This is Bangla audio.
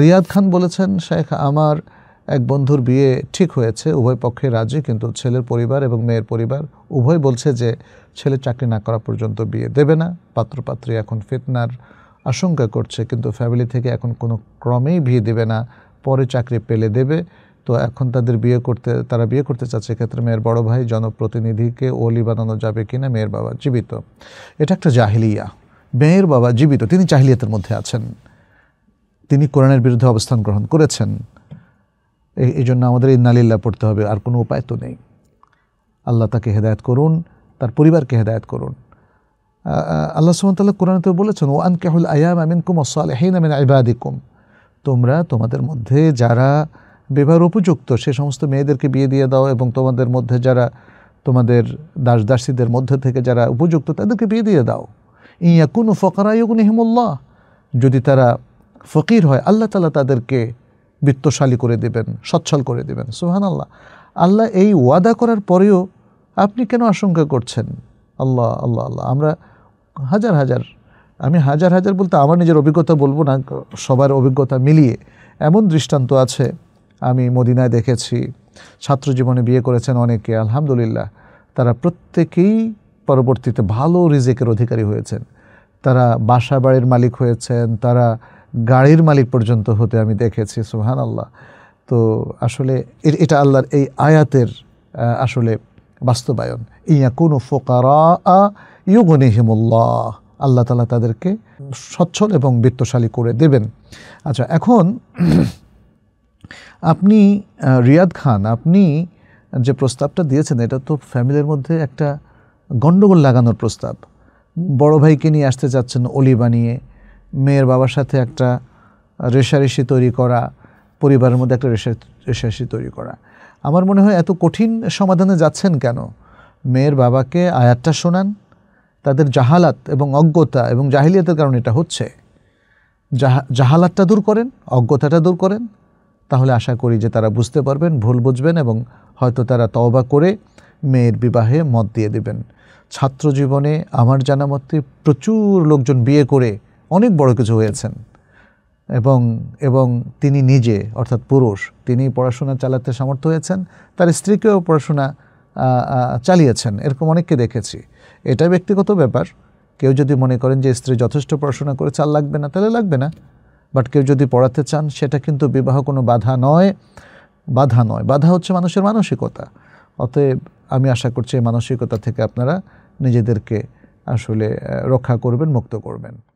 রিয়াদ খান বলেছেন শেখ আমার এক বন্ধুর বিয়ে ঠিক হয়েছে উভয় পক্ষে রাজি কিন্তু ছেলের পরিবার এবং মেয়ের পরিবার উভয় বলছে যে ছেলে চাকরি না করা পর্যন্ত বিয়ে দেবে না পাত্রপাত্রী এখন ফিতনার আশঙ্কা করছে কিন্তু ফ্যামিলি থেকে এখন কোনো ক্রমেই বিয়ে দেবে না পরে চাকরি পেলে দেবে তো এখন তাদের বিয়ে করতে তারা বিয়ে করতে চাচ্ছে ক্ষেত্রে মেয়ের বড় ভাই জনপ্রতিনিধিকে ওলি বানানো যাবে কি না মেয়ের বাবা জীবিত এটা একটা জাহিলিয়া মেয়ের বাবা জীবিত তিনি জাহিলিয়াতের মধ্যে আছেন তিনি কোরআনের বিরুদ্ধে অবস্থান গ্রহণ করেছেন এই জন্য আমাদের ইন্নালিল্লা পড়তে হবে আর কোনো উপায় তো নেই আল্লাহ তাকে হেদায়ত করুন তার পরিবারকে হেদায়ত করুন আল্লাহ সুমতাল্লাহ কোরআন তো বলেছেন ও আন কেহুল আয়াম আমিন কুম হেন আমিন আইবাদিকুম তোমরা তোমাদের মধ্যে যারা বিবাহ উপযুক্ত সে সমস্ত মেয়েদেরকে বিয়ে দিয়ে দাও এবং তোমাদের মধ্যে যারা তোমাদের দাস দাসীদের মধ্যে থেকে যারা উপযুক্ত তাদেরকে বিয়ে দিয়ে দাও ইয়া কোনো ফকরা ইয়গুন হিমুল্লাহ যদি তারা ফকির হয় আল্লাহ তালা তাদেরকে বৃত্তশালী করে দেবেন সচ্ছল করে দেবেন সুহান আল্লাহ আল্লাহ এই ওয়াদা করার পরেও আপনি কেন আশঙ্কা করছেন আল্লাহ আল্লাহ আল্লাহ আমরা হাজার হাজার আমি হাজার হাজার বলতে আমার নিজের অভিজ্ঞতা বলবো না সবার অভিজ্ঞতা মিলিয়ে এমন দৃষ্টান্ত আছে আমি মদিনায় দেখেছি ছাত্র জীবনে বিয়ে করেছেন অনেকে আলহামদুলিল্লাহ তারা প্রত্যেকেই পরবর্তীতে ভালো রিজেকের অধিকারী হয়েছেন তারা বাসা বাড়ির মালিক হয়েছেন তারা গাড়ির মালিক পর্যন্ত হতে আমি দেখেছি সুহান আল্লাহ তো আসলে এটা আল্লাহর এই আয়াতের আসলে বাস্তবায়ন ইয়া কোনো ফোকারা ইউগনিহিমুল্লাহ আল্লাহ তালা তাদেরকে সচ্ছল এবং বৃত্তশালী করে দেবেন আচ্ছা এখন আপনি রিয়াদ খান আপনি যে প্রস্তাবটা দিয়েছেন এটা তো ফ্যামিলির মধ্যে একটা গণ্ডগোল লাগানোর প্রস্তাব বড় ভাইকে নিয়ে আসতে চাচ্ছেন অলি বানিয়ে মেয়ের বাবার সাথে একটা রেশারেশি তৈরি করা পরিবারের মধ্যে একটা রেশা রেশারেশি তৈরি করা আমার মনে হয় এত কঠিন সমাধানে যাচ্ছেন কেন মেয়ের বাবাকে আয়াতটা শোনান তাদের জাহালাত এবং অজ্ঞতা এবং জাহিলিয়াতের কারণে এটা হচ্ছে জাহা জাহালাতটা দূর করেন অজ্ঞতাটা দূর করেন তাহলে আশা করি যে তারা বুঝতে পারবেন ভুল বুঝবেন এবং হয়তো তারা তওবা করে মেয়ের বিবাহে মত দিয়ে দেবেন ছাত্র জীবনে আমার জানা মতে প্রচুর লোকজন বিয়ে করে অনেক বড় কিছু হয়েছেন এবং এবং তিনি নিজে অর্থাৎ পুরুষ তিনি পড়াশোনা চালাতে সমর্থ হয়েছেন তার স্ত্রীকেও পড়াশোনা চালিয়েছেন এরকম অনেককে দেখেছি এটা ব্যক্তিগত ব্যাপার কেউ যদি মনে করেন যে স্ত্রী যথেষ্ট পড়াশোনা করে চাল লাগবে না তাহলে লাগবে না বাট কেউ যদি পড়াতে চান সেটা কিন্তু বিবাহ কোনো বাধা নয় বাধা নয় বাধা হচ্ছে মানুষের মানসিকতা অতএব আমি আশা করছি এই মানসিকতা থেকে আপনারা নিজেদেরকে আসলে রক্ষা করবেন মুক্ত করবেন